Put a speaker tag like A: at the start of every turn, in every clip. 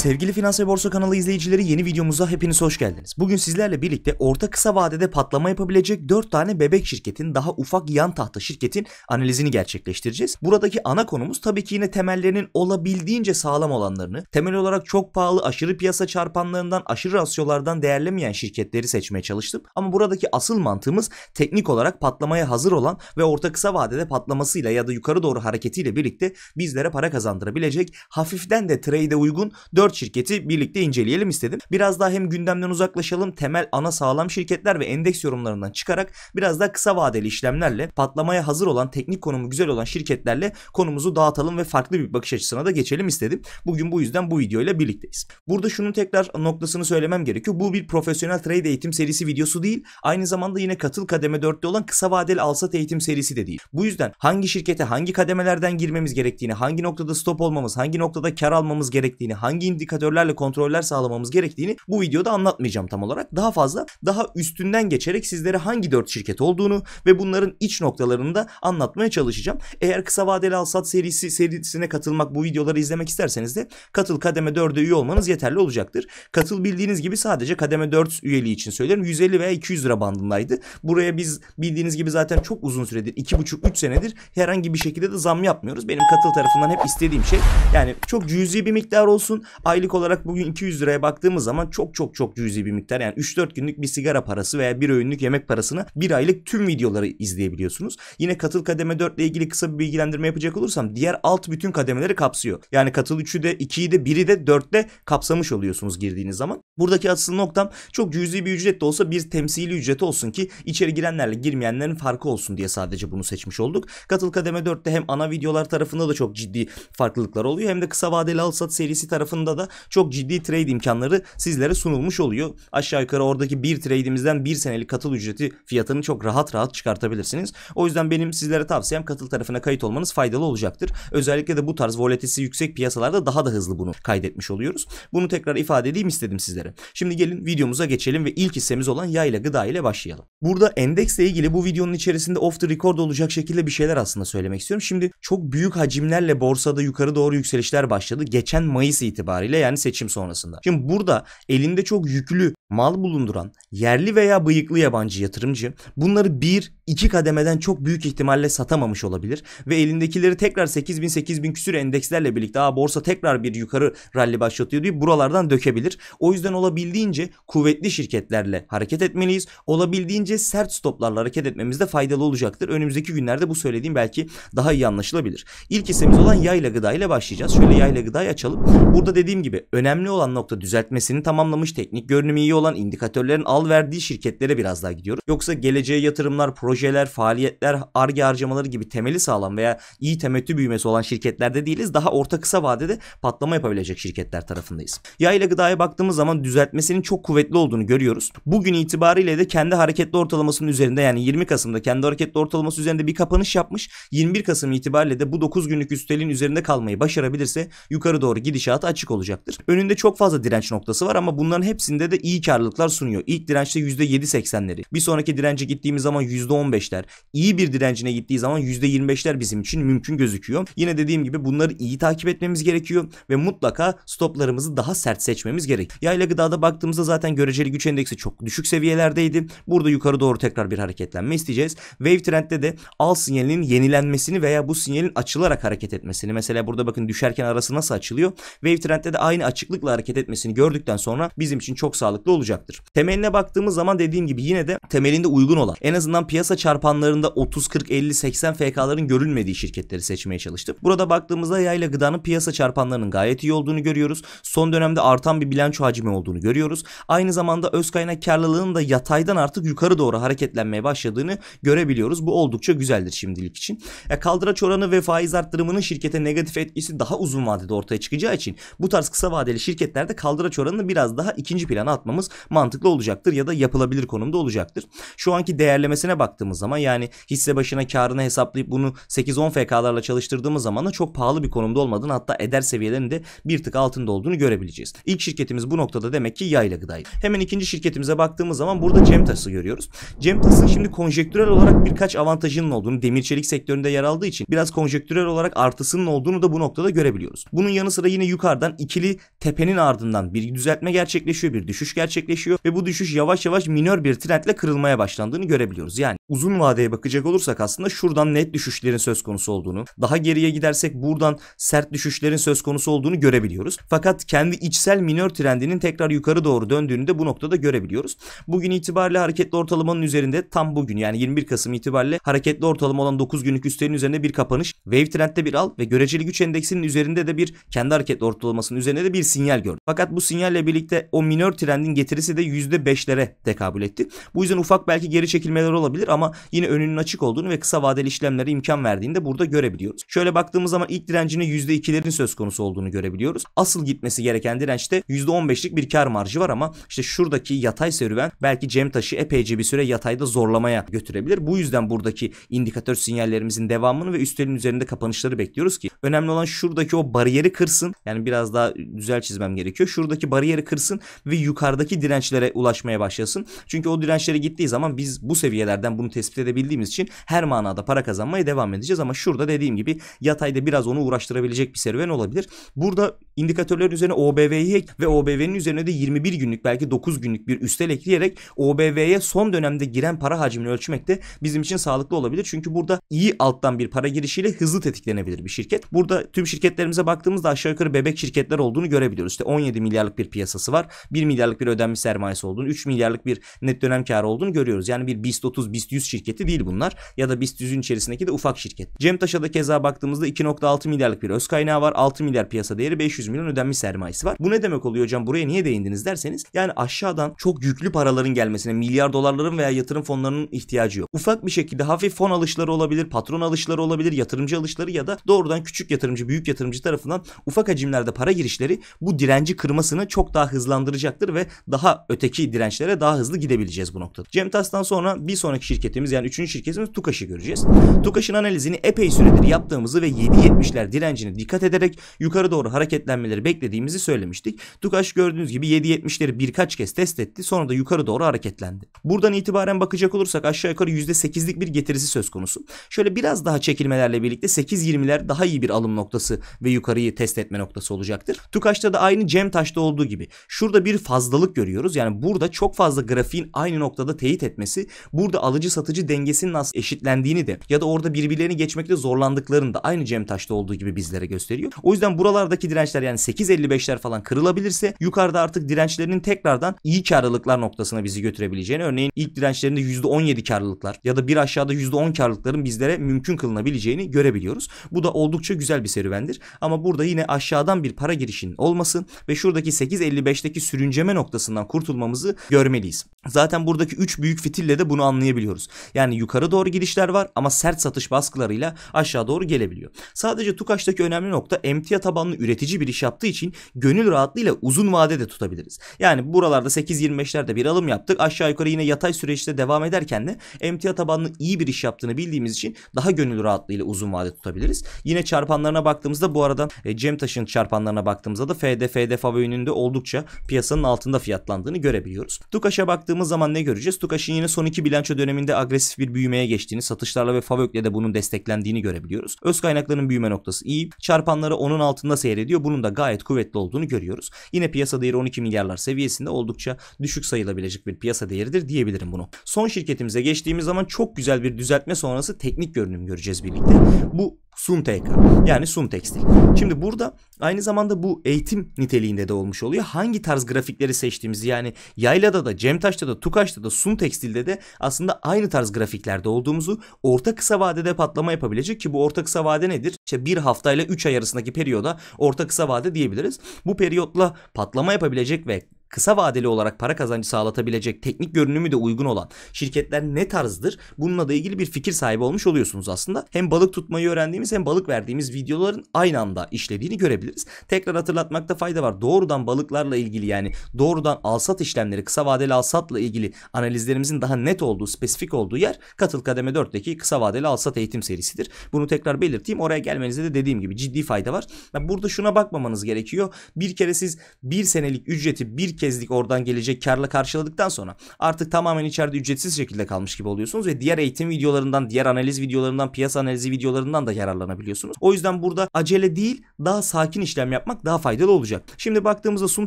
A: Sevgili Finans ve Borsa kanalı izleyicileri yeni videomuza hepiniz hoş geldiniz. Bugün sizlerle birlikte orta kısa vadede patlama yapabilecek 4 tane bebek şirketin daha ufak yan tahta şirketin analizini gerçekleştireceğiz. Buradaki ana konumuz tabii ki yine temellerinin olabildiğince sağlam olanlarını, temel olarak çok pahalı aşırı piyasa çarpanlarından aşırı rasyolardan değerlemeyen şirketleri seçmeye çalıştım. Ama buradaki asıl mantığımız teknik olarak patlamaya hazır olan ve orta kısa vadede patlamasıyla ya da yukarı doğru hareketiyle birlikte bizlere para kazandırabilecek hafiften de trade'e uygun 4 4 şirketi birlikte inceleyelim istedim. Biraz daha hem gündemden uzaklaşalım temel ana sağlam şirketler ve endeks yorumlarından çıkarak biraz daha kısa vadeli işlemlerle patlamaya hazır olan teknik konumu güzel olan şirketlerle konumuzu dağıtalım ve farklı bir bakış açısına da geçelim istedim. Bugün bu yüzden bu videoyla birlikteyiz. Burada şunun tekrar noktasını söylemem gerekiyor. Bu bir profesyonel trade eğitim serisi videosu değil. Aynı zamanda yine katıl kademe 4'te olan kısa vadeli alsat eğitim serisi de değil. Bu yüzden hangi şirkete hangi kademelerden girmemiz gerektiğini, hangi noktada stop olmamız, hangi noktada kar almamız gerektiğini, hangi indikatörlerle kontroller sağlamamız gerektiğini bu videoda anlatmayacağım tam olarak. Daha fazla daha üstünden geçerek sizlere hangi 4 şirket olduğunu ve bunların iç noktalarını da anlatmaya çalışacağım. Eğer kısa vadeli alsat serisi serisine katılmak bu videoları izlemek isterseniz de katıl kademe 4'e üye olmanız yeterli olacaktır. Katıl bildiğiniz gibi sadece kademe 4 üyeliği için söylerim. 150 veya 200 lira bandındaydı. Buraya biz bildiğiniz gibi zaten çok uzun süredir 2,5-3 senedir herhangi bir şekilde de zam yapmıyoruz. Benim katıl tarafından hep istediğim şey yani çok cüzi bir miktar olsun aylık olarak bugün 200 liraya baktığımız zaman çok çok çok cüzi bir miktar. Yani 3-4 günlük bir sigara parası veya bir öğünlük yemek parasını bir aylık tüm videoları izleyebiliyorsunuz. Yine katıl kademe 4 ile ilgili kısa bir bilgilendirme yapacak olursam diğer alt bütün kademeleri kapsıyor. Yani katıl 3'ü de 2'yi de 1'i de 4'te de kapsamış oluyorsunuz girdiğiniz zaman. Buradaki asıl noktam çok cüzi bir ücret de olsa bir temsili ücret olsun ki içeri girenlerle girmeyenlerin farkı olsun diye sadece bunu seçmiş olduk. Katıl kademe 4'te hem ana videolar tarafında da çok ciddi farklılıklar oluyor hem de kısa vadeli alsat serisi tarafında da noktada çok ciddi trade imkanları sizlere sunulmuş oluyor. Aşağı yukarı oradaki bir trade'imizden bir senelik katıl ücreti fiyatını çok rahat rahat çıkartabilirsiniz. O yüzden benim sizlere tavsiyem katıl tarafına kayıt olmanız faydalı olacaktır. Özellikle de bu tarz volatilitesi yüksek piyasalarda daha da hızlı bunu kaydetmiş oluyoruz. Bunu tekrar ifade edeyim istedim sizlere. Şimdi gelin videomuza geçelim ve ilk hissemiz olan yayla gıda ile başlayalım. Burada endeksle ilgili bu videonun içerisinde off the record olacak şekilde bir şeyler aslında söylemek istiyorum. Şimdi çok büyük hacimlerle borsada yukarı doğru yükselişler başladı. Geçen Mayıs itibariyle itibariyle yani seçim sonrasında. Şimdi burada elinde çok yüklü mal bulunduran yerli veya bıyıklı yabancı yatırımcı bunları bir iki kademeden çok büyük ihtimalle satamamış olabilir. Ve elindekileri tekrar 8000 8000 küsür endekslerle birlikte Aa, borsa tekrar bir yukarı rally başlatıyor diye buralardan dökebilir. O yüzden olabildiğince kuvvetli şirketlerle hareket etmeliyiz. Olabildiğince sert stoplarla hareket etmemizde faydalı olacaktır. Önümüzdeki günlerde bu söylediğim belki daha iyi anlaşılabilir. İlk hissemiz olan yayla gıda ile başlayacağız. Şöyle yayla gıdayı açalım. Burada dediğim gibi önemli olan nokta düzeltmesini tamamlamış teknik görünümü iyi olan indikatörlerin al verdiği şirketlere biraz daha gidiyoruz. Yoksa geleceğe yatırımlar, proje projeler, faaliyetler, arge harcamaları gibi temeli sağlam veya iyi temettü büyümesi olan şirketlerde değiliz. Daha orta kısa vadede patlama yapabilecek şirketler tarafındayız. Yağ ile gıdaya baktığımız zaman düzeltmesinin çok kuvvetli olduğunu görüyoruz. Bugün itibariyle de kendi hareketli ortalamasının üzerinde yani 20 Kasım'da kendi hareketli ortalaması üzerinde bir kapanış yapmış. 21 Kasım itibariyle de bu 9 günlük üstelin üzerinde kalmayı başarabilirse yukarı doğru gidişatı açık olacaktır. Önünde çok fazla direnç noktası var ama bunların hepsinde de iyi karlılıklar sunuyor. İlk dirençte %7.80'leri. Bir sonraki dirence gittiğimiz zaman %15 %15'ler iyi bir direncine gittiği zaman %25'ler bizim için mümkün gözüküyor. Yine dediğim gibi bunları iyi takip etmemiz gerekiyor ve mutlaka stoplarımızı daha sert seçmemiz gerek. Yayla gıdada baktığımızda zaten göreceli güç endeksi çok düşük seviyelerdeydi. Burada yukarı doğru tekrar bir hareketlenme isteyeceğiz. Wave trendde de al sinyalinin yenilenmesini veya bu sinyalin açılarak hareket etmesini. Mesela burada bakın düşerken arası nasıl açılıyor? Wave trendde de aynı açıklıkla hareket etmesini gördükten sonra bizim için çok sağlıklı olacaktır. Temeline baktığımız zaman dediğim gibi yine de temelinde uygun olan en azından piyasa çarpanlarında 30, 40, 50, 80 FK'ların görülmediği şirketleri seçmeye çalıştık. Burada baktığımızda yayla gıdanın piyasa çarpanlarının gayet iyi olduğunu görüyoruz. Son dönemde artan bir bilanço hacmi olduğunu görüyoruz. Aynı zamanda öz kaynak karlılığının da yataydan artık yukarı doğru hareketlenmeye başladığını görebiliyoruz. Bu oldukça güzeldir şimdilik için. E, kaldıraç oranı ve faiz arttırımının şirkete negatif etkisi daha uzun vadede ortaya çıkacağı için bu tarz kısa vadeli şirketlerde kaldıraç oranını biraz daha ikinci plana atmamız mantıklı olacaktır ya da yapılabilir konumda olacaktır. Şu anki değerlemesine baktığımızda baktığımız zaman yani hisse başına karını hesaplayıp bunu 8-10 FK'larla çalıştırdığımız zaman da çok pahalı bir konumda olmadığını hatta eder seviyelerinde bir tık altında olduğunu görebileceğiz. İlk şirketimiz bu noktada demek ki yayla gıdaydı. Hemen ikinci şirketimize baktığımız zaman burada Cemtas'ı görüyoruz. Cemtas'ın şimdi konjektürel olarak birkaç avantajının olduğunu demir çelik sektöründe yer aldığı için biraz konjektürel olarak artısının olduğunu da bu noktada görebiliyoruz. Bunun yanı sıra yine yukarıdan ikili tepenin ardından bir düzeltme gerçekleşiyor, bir düşüş gerçekleşiyor ve bu düşüş yavaş yavaş minör bir trendle kırılmaya başlandığını görebiliyoruz. Yani uzun vadeye bakacak olursak aslında şuradan net düşüşlerin söz konusu olduğunu, daha geriye gidersek buradan sert düşüşlerin söz konusu olduğunu görebiliyoruz. Fakat kendi içsel minör trendinin tekrar yukarı doğru döndüğünü de bu noktada görebiliyoruz. Bugün itibariyle hareketli ortalamanın üzerinde tam bugün yani 21 Kasım itibariyle hareketli ortalama olan 9 günlük üstlerin üzerinde bir kapanış, wave trendde bir al ve göreceli güç endeksinin üzerinde de bir kendi hareketli ortalamasının üzerinde de bir sinyal gördük. Fakat bu sinyalle birlikte o minör trendin getirisi de %5'lere tekabül etti. Bu yüzden ufak belki geri çekilmeler olabilir ama ama yine önünün açık olduğunu ve kısa vadeli işlemlere imkan verdiğini de burada görebiliyoruz. Şöyle baktığımız zaman ilk direncinin %2'lerin söz konusu olduğunu görebiliyoruz. Asıl gitmesi gereken dirençte %15'lik bir kar marjı var ama işte şuradaki yatay serüven belki Cem Taş'ı epeyce bir süre yatayda zorlamaya götürebilir. Bu yüzden buradaki indikatör sinyallerimizin devamını ve üstelin üzerinde kapanışları bekliyoruz ki önemli olan şuradaki o bariyeri kırsın. Yani biraz daha güzel çizmem gerekiyor. Şuradaki bariyeri kırsın ve yukarıdaki dirençlere ulaşmaya başlasın. Çünkü o dirençlere gittiği zaman biz bu seviyelerden bunu olduğunu tespit edebildiğimiz için her manada para kazanmaya devam edeceğiz. Ama şurada dediğim gibi yatayda biraz onu uğraştırabilecek bir serüven olabilir. Burada indikatörlerin üzerine OBV'yi ve OBV'nin üzerine de 21 günlük belki 9 günlük bir üstel ekleyerek OBV'ye son dönemde giren para hacmini ölçmek de bizim için sağlıklı olabilir. Çünkü burada iyi alttan bir para girişiyle hızlı tetiklenebilir bir şirket. Burada tüm şirketlerimize baktığımızda aşağı yukarı bebek şirketler olduğunu görebiliyoruz. İşte 17 milyarlık bir piyasası var. 1 milyarlık bir ödenmiş sermayesi olduğunu, 3 milyarlık bir net dönem karı olduğunu görüyoruz. Yani bir BIST 30, BIST 100 100 şirketi değil bunlar. Ya da BIST 100'ün içerisindeki de ufak şirket. Cemtaş'a da keza baktığımızda 2.6 milyarlık bir öz kaynağı var. 6 milyar piyasa değeri 500 milyon ödenmiş sermayesi var. Bu ne demek oluyor hocam? Buraya niye değindiniz derseniz yani aşağıdan çok yüklü paraların gelmesine milyar dolarların veya yatırım fonlarının ihtiyacı yok. Ufak bir şekilde hafif fon alışları olabilir, patron alışları olabilir, yatırımcı alışları ya da doğrudan küçük yatırımcı, büyük yatırımcı tarafından ufak hacimlerde para girişleri bu direnci kırmasını çok daha hızlandıracaktır ve daha öteki dirençlere daha hızlı gidebileceğiz bu noktada. Cemtas'tan sonra bir sonraki şirket şirketimiz yani üçüncü şirketimiz TUKAŞ'ı göreceğiz. TUKAŞ'ın analizini epey süredir yaptığımızı ve 7.70'ler direncini dikkat ederek yukarı doğru hareketlenmeleri beklediğimizi söylemiştik. TUKAŞ gördüğünüz gibi 7.70'leri birkaç kez test etti sonra da yukarı doğru hareketlendi. Buradan itibaren bakacak olursak aşağı yukarı %8'lik bir getirisi söz konusu. Şöyle biraz daha çekilmelerle birlikte 8.20'ler daha iyi bir alım noktası ve yukarıyı test etme noktası olacaktır. TUKAŞ'ta da aynı Cemtaş'ta olduğu gibi şurada bir fazlalık görüyoruz. Yani burada çok fazla grafiğin aynı noktada teyit etmesi burada alıcı satıcı dengesinin nasıl eşitlendiğini de ya da orada birbirlerini geçmekte zorlandıklarını da aynı cem taşta olduğu gibi bizlere gösteriyor. O yüzden buralardaki dirençler yani 8.55'ler falan kırılabilirse yukarıda artık dirençlerinin tekrardan iyi karlılıklar noktasına bizi götürebileceğini örneğin ilk dirençlerinde %17 karlılıklar ya da bir aşağıda %10 karlılıkların bizlere mümkün kılınabileceğini görebiliyoruz. Bu da oldukça güzel bir serüvendir. Ama burada yine aşağıdan bir para girişinin olmasın ve şuradaki 8.55'teki sürünceme noktasından kurtulmamızı görmeliyiz. Zaten buradaki 3 büyük fitille de bunu anlayabiliyoruz. Yani yukarı doğru gidişler var ama sert satış baskılarıyla aşağı doğru gelebiliyor. Sadece Tukaş'taki önemli nokta emtia tabanlı üretici bir iş yaptığı için gönül rahatlığıyla uzun vadede tutabiliriz. Yani buralarda 8.25'lerde bir alım yaptık. Aşağı yukarı yine yatay süreçte devam ederken de emtia tabanlı iyi bir iş yaptığını bildiğimiz için daha gönül rahatlığıyla uzun vade tutabiliriz. Yine çarpanlarına baktığımızda bu arada e, Cemtaş'ın çarpanlarına baktığımızda da FD, FD favorinin oldukça piyasanın altında fiyatlandığını görebiliyoruz. Tukaş'a baktığımız zaman ne göreceğiz? Tukaş'ın yine son iki bilanço döneminde de agresif bir büyümeye geçtiğini, satışlarla ve FAVÖK'le de bunun desteklendiğini görebiliyoruz. Öz kaynakların büyüme noktası iyi. Çarpanları onun altında seyrediyor. Bunun da gayet kuvvetli olduğunu görüyoruz. Yine piyasa değeri 12 milyarlar seviyesinde oldukça düşük sayılabilecek bir piyasa değeridir diyebilirim bunu. Son şirketimize geçtiğimiz zaman çok güzel bir düzeltme sonrası teknik görünüm göreceğiz birlikte. Bu SumTK yani Sum Tekstil. Şimdi burada aynı zamanda bu eğitim niteliğinde de olmuş oluyor. Hangi tarz grafikleri seçtiğimizi yani Yayla'da da Cemtaş'ta da Tukaş'ta da Sum Tekstil'de de aslında aynı tarz grafiklerde olduğumuzu orta kısa vadede patlama yapabilecek ki bu orta kısa vade nedir? İşte bir haftayla üç ay arasındaki periyoda orta kısa vade diyebiliriz. Bu periyotla patlama yapabilecek ve kısa vadeli olarak para kazancı sağlatabilecek teknik görünümü de uygun olan şirketler ne tarzdır? Bununla da ilgili bir fikir sahibi olmuş oluyorsunuz aslında. Hem balık tutmayı öğrendiğimiz hem balık verdiğimiz videoların aynı anda işlediğini görebiliriz. Tekrar hatırlatmakta fayda var. Doğrudan balıklarla ilgili yani doğrudan alsat işlemleri kısa vadeli alsatla ilgili analizlerimizin daha net olduğu, spesifik olduğu yer Katıl Kademe 4'teki kısa vadeli alsat eğitim serisidir. Bunu tekrar belirteyim. Oraya gelmenize de dediğim gibi ciddi fayda var. Burada şuna bakmamanız gerekiyor. Bir kere siz bir senelik ücreti bir kezlik oradan gelecek karla karşıladıktan sonra artık tamamen içeride ücretsiz şekilde kalmış gibi oluyorsunuz ve diğer eğitim videolarından, diğer analiz videolarından, piyasa analizi videolarından da yararlanabiliyorsunuz. O yüzden burada acele değil daha sakin işlem yapmak daha faydalı olacak. Şimdi baktığımızda Sun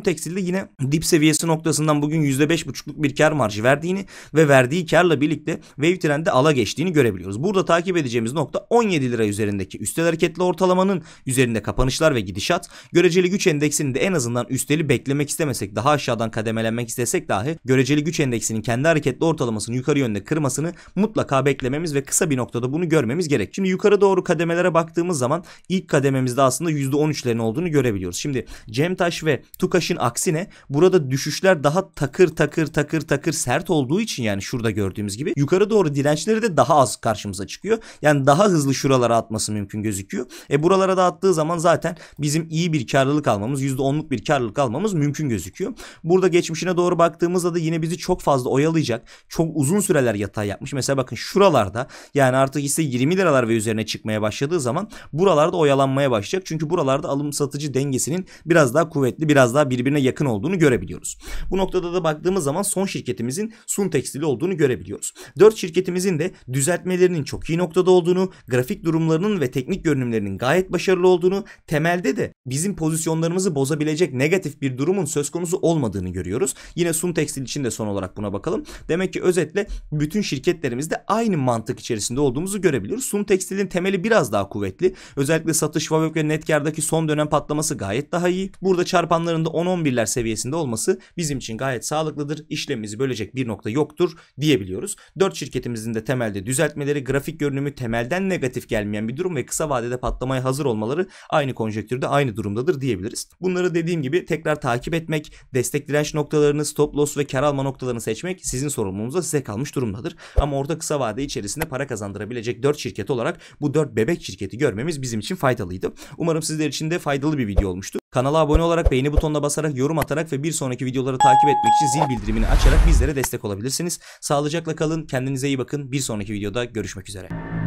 A: Tekstil'de yine dip seviyesi noktasından bugün %5,5'luk bir kar marjı verdiğini ve verdiği karla birlikte Wave Trend'de ala geçtiğini görebiliyoruz. Burada takip edeceğimiz nokta 17 lira üzerindeki üstel hareketli ortalamanın üzerinde kapanışlar ve gidişat. Göreceli güç endeksini de en azından üsteli beklemek istemesek daha aşağıdan kademelenmek istesek dahi göreceli güç endeksinin kendi hareketli ortalamasını yukarı yönde kırmasını mutlaka beklememiz ve kısa bir noktada bunu görmemiz gerek. Şimdi yukarı doğru kademelere baktığımız zaman ilk kadememizde aslında %13'lerin olduğunu görebiliyoruz. Şimdi Cemtaş ve Tukaş'ın aksine burada düşüşler daha takır takır takır takır sert olduğu için yani şurada gördüğümüz gibi yukarı doğru dirençleri de daha az karşımıza çıkıyor. Yani daha hızlı şuralara atması mümkün gözüküyor. E buralara da attığı zaman zaten bizim iyi bir karlılık almamız %10'luk bir karlılık almamız mümkün gözüküyor. Burada geçmişine doğru baktığımızda da yine bizi çok fazla oyalayacak. Çok uzun süreler yatay yapmış. Mesela bakın şuralarda yani artık hisse 20 liralar ve üzerine çıkmaya başladığı zaman buralarda oyalanmaya başlayacak. Çünkü buralarda alım satıcı dengesinin biraz daha kuvvetli, biraz daha birbirine yakın olduğunu görebiliyoruz. Bu noktada da baktığımız zaman son şirketimizin Sun Tekstili olduğunu görebiliyoruz. 4 şirketimizin de düzeltmelerinin çok iyi noktada olduğunu, grafik durumlarının ve teknik görünümlerinin gayet başarılı olduğunu, temelde de bizim pozisyonlarımızı bozabilecek negatif bir durumun söz konusu olmadığını almadığını görüyoruz. Yine Sun Tekstil için de son olarak buna bakalım. Demek ki özetle bütün şirketlerimizde aynı mantık içerisinde olduğumuzu görebiliyoruz. Sun Tekstil'in temeli biraz daha kuvvetli. Özellikle satış Vavök ve netkardaki son dönem patlaması gayet daha iyi. Burada çarpanların da 10-11'ler seviyesinde olması bizim için gayet sağlıklıdır. İşlemimizi bölecek bir nokta yoktur diyebiliyoruz. 4 şirketimizin de temelde düzeltmeleri, grafik görünümü temelden negatif gelmeyen bir durum ve kısa vadede patlamaya hazır olmaları aynı konjektürde aynı durumdadır diyebiliriz. Bunları dediğim gibi tekrar takip etmek, destek destek direnç noktalarını, stop loss ve kar alma noktalarını seçmek sizin sorumluluğunuza size kalmış durumdadır. Ama orta kısa vade içerisinde para kazandırabilecek 4 şirket olarak bu 4 bebek şirketi görmemiz bizim için faydalıydı. Umarım sizler için de faydalı bir video olmuştur. Kanala abone olarak beğeni butonuna basarak, yorum atarak ve bir sonraki videoları takip etmek için zil bildirimini açarak bizlere destek olabilirsiniz. Sağlıcakla kalın, kendinize iyi bakın. Bir sonraki videoda görüşmek üzere.